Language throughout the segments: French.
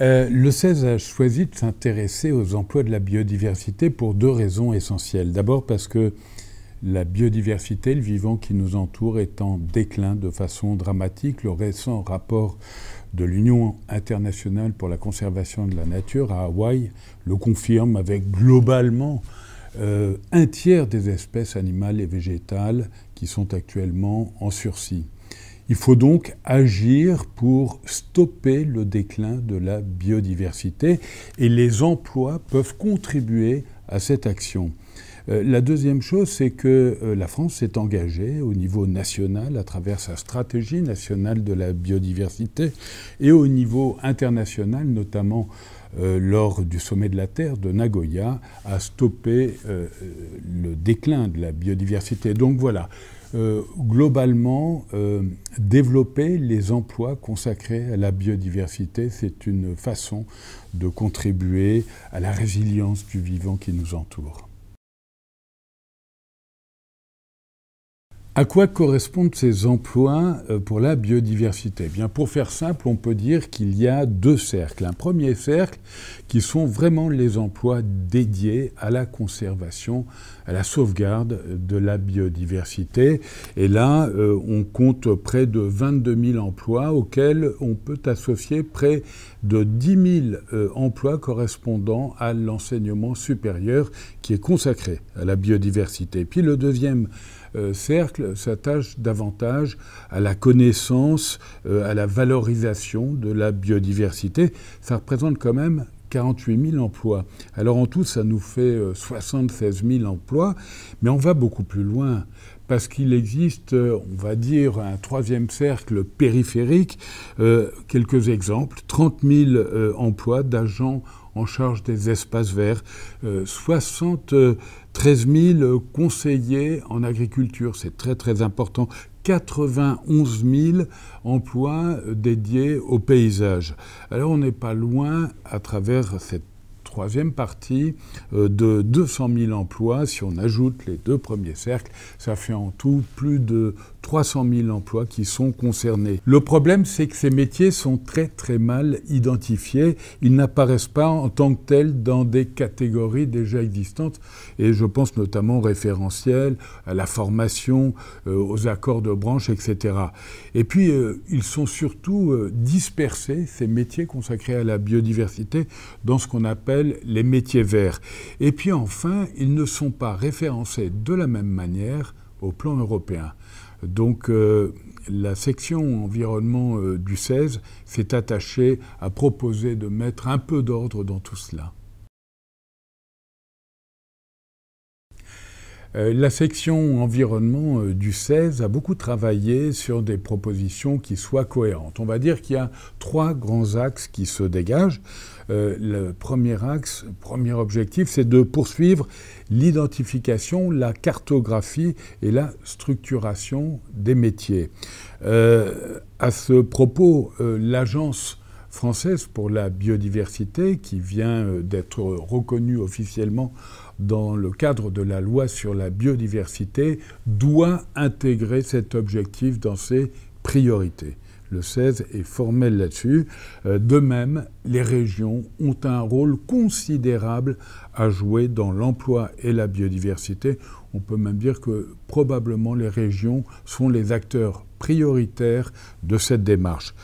Euh, le 16 a choisi de s'intéresser aux emplois de la biodiversité pour deux raisons essentielles. D'abord parce que la biodiversité, le vivant qui nous entoure, est en déclin de façon dramatique. Le récent rapport de l'Union internationale pour la conservation de la nature à Hawaï le confirme avec globalement euh, un tiers des espèces animales et végétales qui sont actuellement en sursis. Il faut donc agir pour stopper le déclin de la biodiversité et les emplois peuvent contribuer à cette action. Euh, la deuxième chose, c'est que euh, la France s'est engagée au niveau national à travers sa stratégie nationale de la biodiversité et au niveau international, notamment euh, lors du sommet de la Terre de Nagoya, à stopper le déclin de la biodiversité. Donc voilà, euh, globalement, euh, développer les emplois consacrés à la biodiversité, c'est une façon de contribuer à la résilience du vivant qui nous entoure. À quoi correspondent ces emplois euh, pour la biodiversité eh Bien, Pour faire simple, on peut dire qu'il y a deux cercles. Un premier cercle qui sont vraiment les emplois dédiés à la conservation, à la sauvegarde de la biodiversité. Et là, euh, on compte près de 22 000 emplois auxquels on peut associer près de 10 000 euh, emplois correspondant à l'enseignement supérieur qui est consacré à la biodiversité. puis le deuxième cercle, s'attache davantage à la connaissance, euh, à la valorisation de la biodiversité. Ça représente quand même 48 000 emplois. Alors en tout, ça nous fait 76 euh, 000 emplois, mais on va beaucoup plus loin parce qu'il existe, euh, on va dire, un troisième cercle périphérique. quelques exemples 30 000 emplois d'agents en charge des espaces verts, 73 euh, 000 conseillers en agriculture, c'est très très important, 91 000 emplois dédiés au paysage. Alors on n'est pas loin, à travers cette troisième partie, euh, de 200 000 emplois. Si on ajoute les deux premiers cercles, ça fait en tout plus de 300 000 emplois qui sont concernés. Le problème, c'est que ces métiers sont très très mal identifiés. Ils n'apparaissent pas en tant que tels dans des catégories déjà existantes. Et je pense notamment aux référentiels, à la formation, euh, aux accords de branche, etc. Et puis, euh, ils sont surtout euh, dispersés, ces métiers consacrés à la biodiversité, dans ce qu'on appelle les métiers verts. Et puis enfin, ils ne sont pas référencés de la même manière au plan européen. Donc euh, la section environnement euh, du 16 s'est attachée à proposer de mettre un peu d'ordre dans tout cela. Euh, la section environnement euh, du 16 e a beaucoup travaillé sur des propositions qui soient cohérentes. On va dire qu'il y a trois grands axes qui se dégagent. Euh, le premier axe, premier objectif, c'est de poursuivre l'identification, la cartographie et la structuration des métiers. à ce propos, l'agence française pour la biodiversité qui vient euh, d'être reconnue officiellement dans le cadre de la loi sur la biodiversité doit intégrer cet objectif dans ses priorités. Le 16 est formel là-dessus. Euh, de même, les régions ont un rôle considérable à jouer dans l'emploi et la biodiversité. On peut même dire que probablement les régions sont les acteurs prioritaires de cette démarche.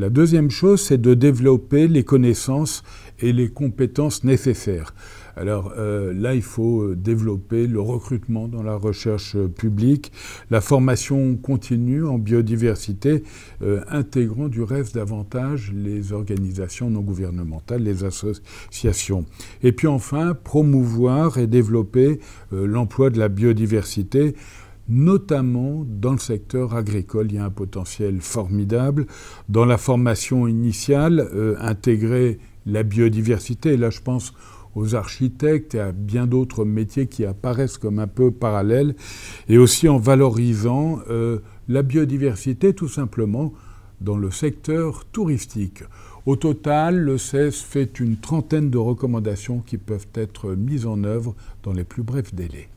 La deuxième chose, c'est de développer les connaissances et les compétences nécessaires. Alors euh, là, il faut euh, développer le recrutement dans la recherche euh, publique, la formation continue en biodiversité, intégrant du reste davantage les organisations non gouvernementales, les associations. Et puis enfin, promouvoir et développer l'emploi de la biodiversité notamment dans le secteur agricole. Il y a un potentiel formidable. Dans la formation initiale, euh, intégrer la biodiversité, et là je pense aux architectes et à bien d'autres métiers qui apparaissent comme un peu parallèles, et aussi en valorisant euh, la biodiversité tout simplement dans le secteur touristique. Au total, le CES fait une trentaine de recommandations qui peuvent être mises en œuvre dans les plus brefs délais.